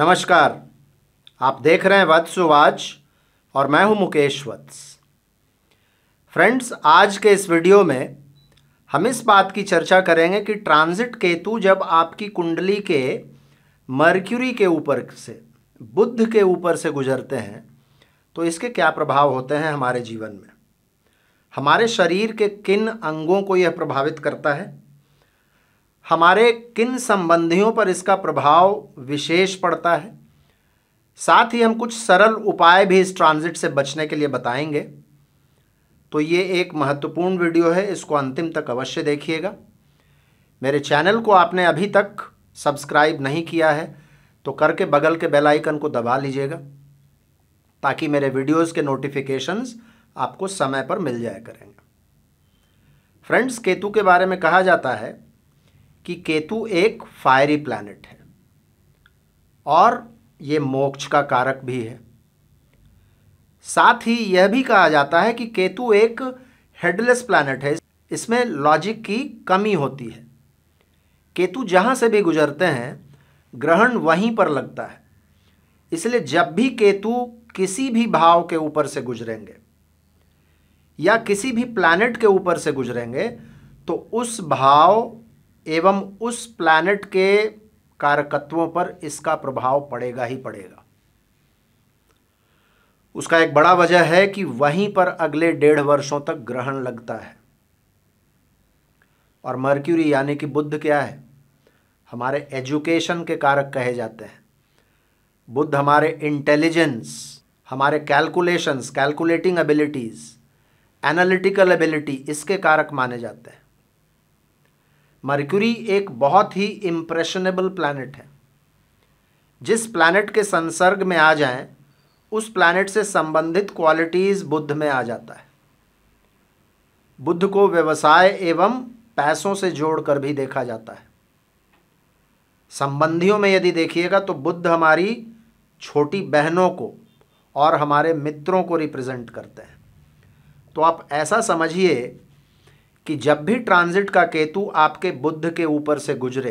नमस्कार आप देख रहे हैं वाच और मैं हूं मुकेश वत्स फ्रेंड्स आज के इस वीडियो में हम इस बात की चर्चा करेंगे कि ट्रांजिट केतु जब आपकी कुंडली के मर्क्यूरी के ऊपर से बुद्ध के ऊपर से गुजरते हैं तो इसके क्या प्रभाव होते हैं हमारे जीवन में हमारे शरीर के किन अंगों को यह प्रभावित करता है हमारे किन संबंधियों पर इसका प्रभाव विशेष पड़ता है साथ ही हम कुछ सरल उपाय भी इस ट्रांजिट से बचने के लिए बताएंगे तो ये एक महत्वपूर्ण वीडियो है इसको अंतिम तक अवश्य देखिएगा मेरे चैनल को आपने अभी तक सब्सक्राइब नहीं किया है तो करके बगल के बेल आइकन को दबा लीजिएगा ताकि मेरे वीडियोस के नोटिफिकेशंस आपको समय पर मिल जाया करेंगे फ्रेंड्स केतु के बारे में कहा जाता है कि केतु एक फायरी प्लैनेट है और ये मोक्ष का कारक भी है साथ ही यह भी कहा जाता है कि केतु एक हेडलेस प्लानट है इसमें लॉजिक की कमी होती है केतु जहाँ से भी गुजरते हैं ग्रहण वहीं पर लगता है इसलिए जब भी केतु किसी भी भाव के ऊपर से गुजरेंगे या किसी भी प्लैनेट के ऊपर से गुजरेंगे तो उस भाव एवं उस प्लैनेट के कारकत्वों पर इसका प्रभाव पड़ेगा ही पड़ेगा उसका एक बड़ा वजह है कि वहीं पर अगले डेढ़ वर्षों तक ग्रहण लगता है और मर्क्यूरी यानी कि बुद्ध क्या है हमारे एजुकेशन के कारक कहे जाते हैं बुद्ध हमारे इंटेलिजेंस हमारे calculations calculating abilities analytical ability इसके कारक माने जाते हैं मर्क्यूरी एक बहुत ही इम्प्रेशनेबल प्लानट है जिस प्लानट के संसर्ग में आ जाएं उस प्लानट से संबंधित क्वालिटीज़ बुद्ध में आ जाता है बुद्ध को व्यवसाय एवं पैसों से जोड़कर भी देखा जाता है संबंधियों में यदि देखिएगा तो बुद्ध हमारी छोटी बहनों को और हमारे मित्रों को रिप्रेजेंट करते हैं तो आप ऐसा समझिए कि जब भी ट्रांजिट का केतु आपके बुद्ध के ऊपर से गुजरे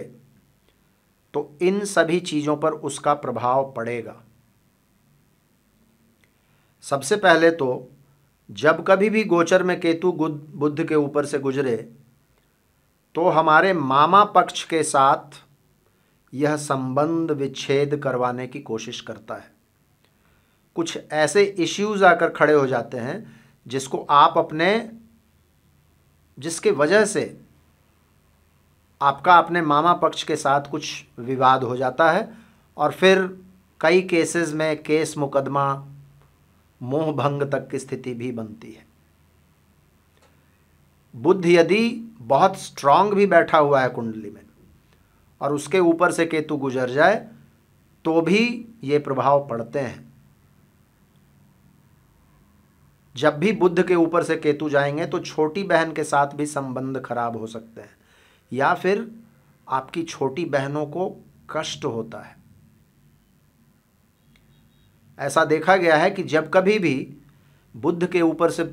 तो इन सभी चीज़ों पर उसका प्रभाव पड़ेगा सबसे पहले तो जब कभी भी गोचर में केतु बुद्ध के ऊपर से गुजरे तो हमारे मामा पक्ष के साथ यह संबंध विच्छेद करवाने की कोशिश करता है कुछ ऐसे इश्यूज आकर खड़े हो जाते हैं जिसको आप अपने जिसके वजह से आपका अपने मामा पक्ष के साथ कुछ विवाद हो जाता है और फिर कई केसेस में केस मुकदमा मोह भंग तक की स्थिति भी बनती है बुद्ध यदि बहुत स्ट्रांग भी बैठा हुआ है कुंडली में और उसके ऊपर से केतु गुजर जाए तो भी ये प्रभाव पड़ते हैं जब भी बुद्ध के ऊपर से केतु जाएंगे तो छोटी बहन के साथ भी संबंध खराब हो सकते हैं या फिर आपकी छोटी बहनों को कष्ट होता है ऐसा देखा गया है कि जब कभी भी बुद्ध के ऊपर से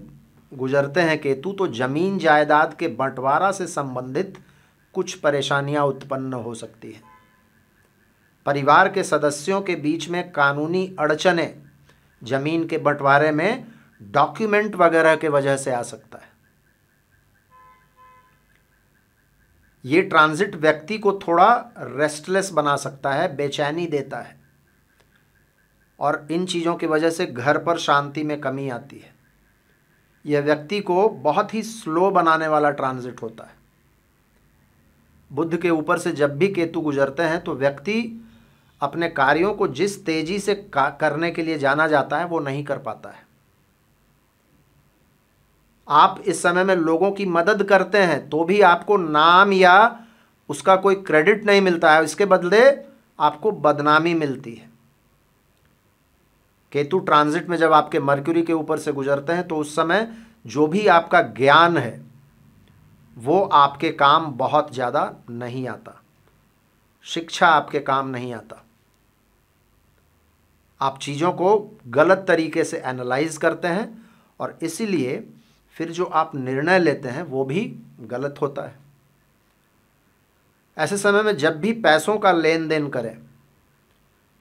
गुजरते हैं केतु तो जमीन जायदाद के बंटवारा से संबंधित कुछ परेशानियां उत्पन्न हो सकती हैं परिवार के सदस्यों के बीच में कानूनी अड़चने जमीन के बंटवारे में डॉक्यूमेंट वगैरह के वजह से आ सकता है ये ट्रांजिट व्यक्ति को थोड़ा रेस्टलेस बना सकता है बेचैनी देता है और इन चीज़ों की वजह से घर पर शांति में कमी आती है यह व्यक्ति को बहुत ही स्लो बनाने वाला ट्रांजिट होता है बुद्ध के ऊपर से जब भी केतु गुजरते हैं तो व्यक्ति अपने कार्यों को जिस तेज़ी से करने के लिए जाना जाता है वो नहीं कर पाता है आप इस समय में लोगों की मदद करते हैं तो भी आपको नाम या उसका कोई क्रेडिट नहीं मिलता है इसके बदले आपको बदनामी मिलती है केतु ट्रांजिट में जब आपके मर्क्यूरी के ऊपर से गुजरते हैं तो उस समय जो भी आपका ज्ञान है वो आपके काम बहुत ज़्यादा नहीं आता शिक्षा आपके काम नहीं आता आप चीज़ों को गलत तरीके से एनालाइज करते हैं और इसीलिए फिर जो आप निर्णय लेते हैं वो भी गलत होता है ऐसे समय में जब भी पैसों का लेन देन करें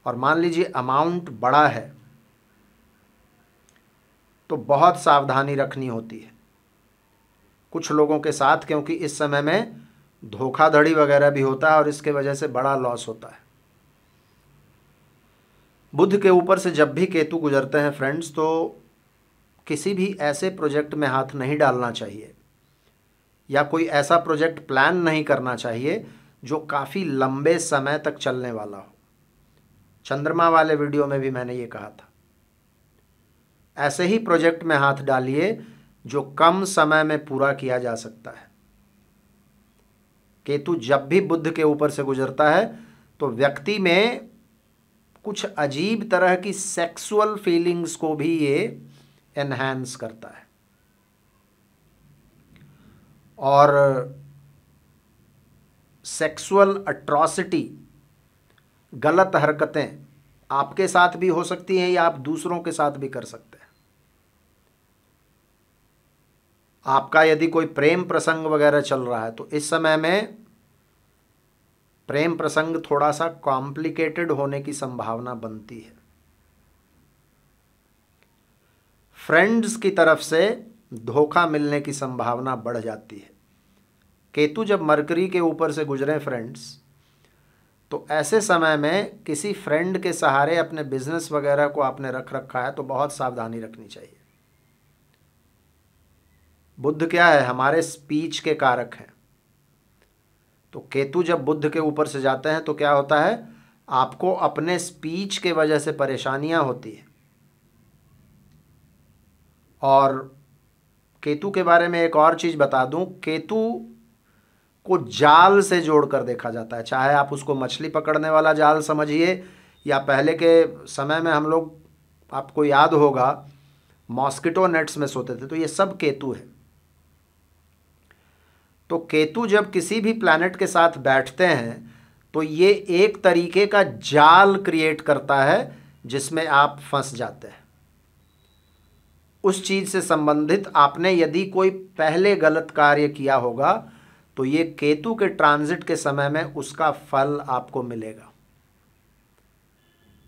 और मान लीजिए अमाउंट बड़ा है तो बहुत सावधानी रखनी होती है कुछ लोगों के साथ क्योंकि इस समय में धोखाधड़ी वगैरह भी होता है और इसके वजह से बड़ा लॉस होता है बुध के ऊपर से जब भी केतु गुजरते हैं फ्रेंड्स तो किसी भी ऐसे प्रोजेक्ट में हाथ नहीं डालना चाहिए या कोई ऐसा प्रोजेक्ट प्लान नहीं करना चाहिए जो काफ़ी लंबे समय तक चलने वाला हो चंद्रमा वाले वीडियो में भी मैंने ये कहा था ऐसे ही प्रोजेक्ट में हाथ डालिए जो कम समय में पूरा किया जा सकता है केतु जब भी बुद्ध के ऊपर से गुजरता है तो व्यक्ति में कुछ अजीब तरह की सेक्सुअल फीलिंग्स को भी ये एनहेंस करता है और सेक्सुअल अट्रॉसिटी गलत हरकतें आपके साथ भी हो सकती हैं या आप दूसरों के साथ भी कर सकते हैं आपका यदि कोई प्रेम प्रसंग वगैरह चल रहा है तो इस समय में प्रेम प्रसंग थोड़ा सा कॉम्प्लिकेटेड होने की संभावना बनती है फ्रेंड्स की तरफ से धोखा मिलने की संभावना बढ़ जाती है केतु जब मरकरी के ऊपर से गुजरे फ्रेंड्स तो ऐसे समय में किसी फ्रेंड के सहारे अपने बिजनेस वगैरह को आपने रख रखा है तो बहुत सावधानी रखनी चाहिए बुद्ध क्या है हमारे स्पीच के कारक हैं तो केतु जब बुद्ध के ऊपर से जाते हैं तो क्या होता है आपको अपने स्पीच के वजह से परेशानियां होती है और केतु के बारे में एक और चीज़ बता दूं केतु को जाल से जोड़कर देखा जाता है चाहे आप उसको मछली पकड़ने वाला जाल समझिए या पहले के समय में हम लोग आपको याद होगा मॉस्किटो नेट्स में सोते थे तो ये सब केतु है तो केतु जब किसी भी प्लैनेट के साथ बैठते हैं तो ये एक तरीके का जाल क्रिएट करता है जिसमें आप फंस जाते हैं उस चीज़ से संबंधित आपने यदि कोई पहले गलत कार्य किया होगा तो ये केतु के ट्रांजिट के समय में उसका फल आपको मिलेगा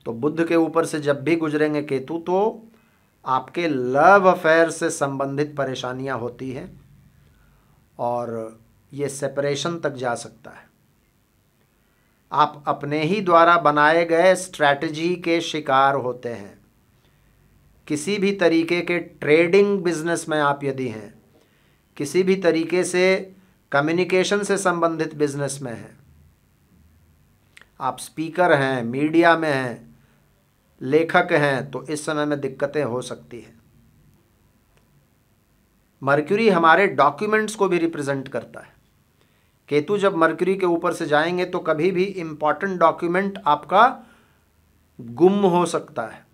तो बुद्ध के ऊपर से जब भी गुजरेंगे केतु तो आपके लव अफेयर से संबंधित परेशानियां होती हैं और ये सेपरेशन तक जा सकता है आप अपने ही द्वारा बनाए गए स्ट्रैटेजी के शिकार होते हैं किसी भी तरीके के ट्रेडिंग बिजनेस में आप यदि हैं किसी भी तरीके से कम्युनिकेशन से संबंधित बिजनेस में हैं आप स्पीकर हैं मीडिया में हैं लेखक हैं तो इस समय में दिक्कतें हो सकती हैं मर्क्यूरी हमारे डॉक्यूमेंट्स को भी रिप्रेजेंट करता है केतु जब मर्क्यूरी के ऊपर से जाएंगे तो कभी भी इम्पॉर्टेंट डॉक्यूमेंट आपका गुम हो सकता है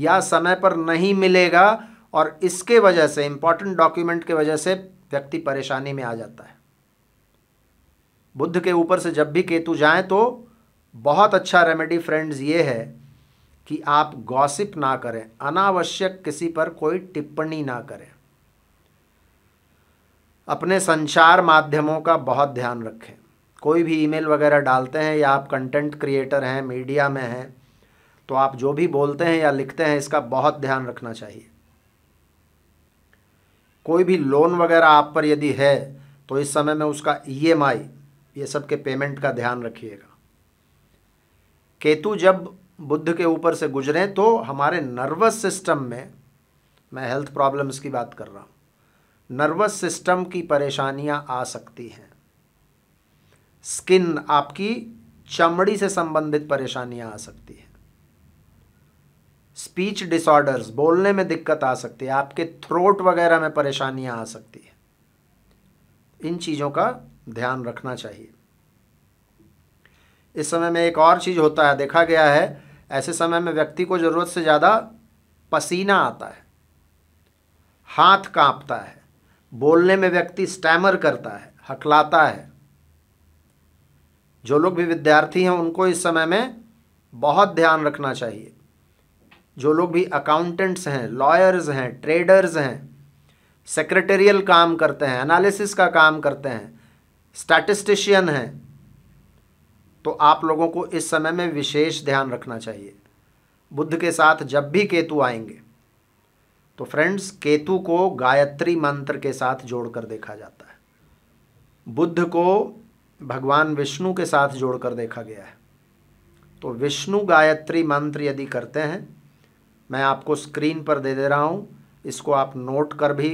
या समय पर नहीं मिलेगा और इसके वजह से इंपॉर्टेंट डॉक्यूमेंट के वजह से व्यक्ति परेशानी में आ जाता है बुद्ध के ऊपर से जब भी केतु जाए तो बहुत अच्छा रेमेडी फ्रेंड्स ये है कि आप गॉसिप ना करें अनावश्यक किसी पर कोई टिप्पणी ना करें अपने संचार माध्यमों का बहुत ध्यान रखें कोई भी ईमेल वगैरह डालते हैं या आप कंटेंट क्रिएटर हैं मीडिया में हैं तो आप जो भी बोलते हैं या लिखते हैं इसका बहुत ध्यान रखना चाहिए कोई भी लोन वगैरह आप पर यदि है तो इस समय में उसका ईएमआई e ये सब के पेमेंट का ध्यान रखिएगा केतु जब बुद्ध के ऊपर से गुजरे तो हमारे नर्वस सिस्टम में मैं हेल्थ प्रॉब्लम्स की बात कर रहा हूँ नर्वस सिस्टम की परेशानियाँ आ सकती हैं स्किन आपकी चमड़ी से संबंधित परेशानियाँ आ सकती हैं स्पीच डिसऑर्डर्स बोलने में दिक्कत आ सकती है आपके थ्रोट वगैरह में परेशानियां आ सकती है इन चीज़ों का ध्यान रखना चाहिए इस समय में एक और चीज़ होता है देखा गया है ऐसे समय में व्यक्ति को ज़रूरत से ज़्यादा पसीना आता है हाथ कांपता है बोलने में व्यक्ति स्टैमर करता है हकलाता है जो लोग भी विद्यार्थी हैं उनको इस समय में बहुत ध्यान रखना चाहिए जो लोग भी अकाउंटेंट्स हैं लॉयर्स हैं ट्रेडर्स हैं सेक्रेटेरियल काम करते हैं एनालिसिस का काम करते हैं स्टैटिस्टिशियन हैं तो आप लोगों को इस समय में विशेष ध्यान रखना चाहिए बुद्ध के साथ जब भी केतु आएंगे तो फ्रेंड्स केतु को गायत्री मंत्र के साथ जोड़कर देखा जाता है बुद्ध को भगवान विष्णु के साथ जोड़कर देखा गया है तो विष्णु गायत्री मंत्र यदि करते हैं मैं आपको स्क्रीन पर दे दे रहा हूँ इसको आप नोट कर भी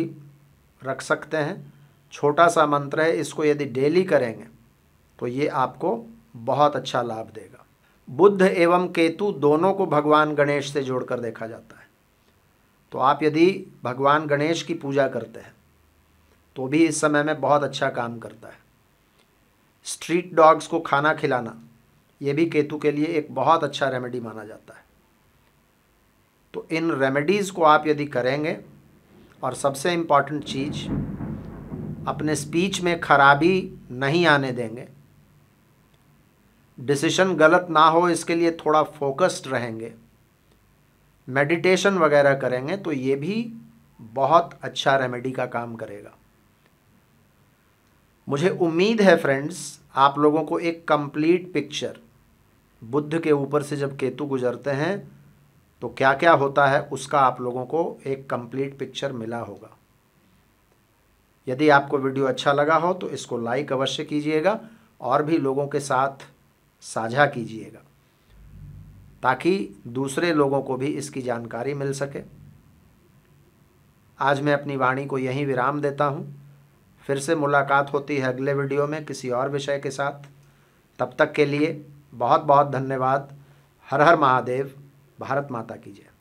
रख सकते हैं छोटा सा मंत्र है इसको यदि डेली करेंगे तो ये आपको बहुत अच्छा लाभ देगा बुद्ध एवं केतु दोनों को भगवान गणेश से जोड़कर देखा जाता है तो आप यदि भगवान गणेश की पूजा करते हैं तो भी इस समय में बहुत अच्छा काम करता है स्ट्रीट डॉग्स को खाना खिलाना ये भी केतु के लिए एक बहुत अच्छा रेमेडी माना जाता है तो इन रेमेडीज़ को आप यदि करेंगे और सबसे इम्पॉर्टेंट चीज़ अपने स्पीच में खराबी नहीं आने देंगे डिसीशन गलत ना हो इसके लिए थोड़ा फोकस्ड रहेंगे मेडिटेशन वगैरह करेंगे तो ये भी बहुत अच्छा रेमेडी का काम करेगा मुझे उम्मीद है फ्रेंड्स आप लोगों को एक कंप्लीट पिक्चर बुद्ध के ऊपर से जब केतु गुजरते हैं तो क्या क्या होता है उसका आप लोगों को एक कंप्लीट पिक्चर मिला होगा यदि आपको वीडियो अच्छा लगा हो तो इसको लाइक अवश्य कीजिएगा और भी लोगों के साथ साझा कीजिएगा ताकि दूसरे लोगों को भी इसकी जानकारी मिल सके आज मैं अपनी वाणी को यहीं विराम देता हूँ फिर से मुलाकात होती है अगले वीडियो में किसी और विषय के साथ तब तक के लिए बहुत बहुत धन्यवाद हर हर महादेव भारत माता की जय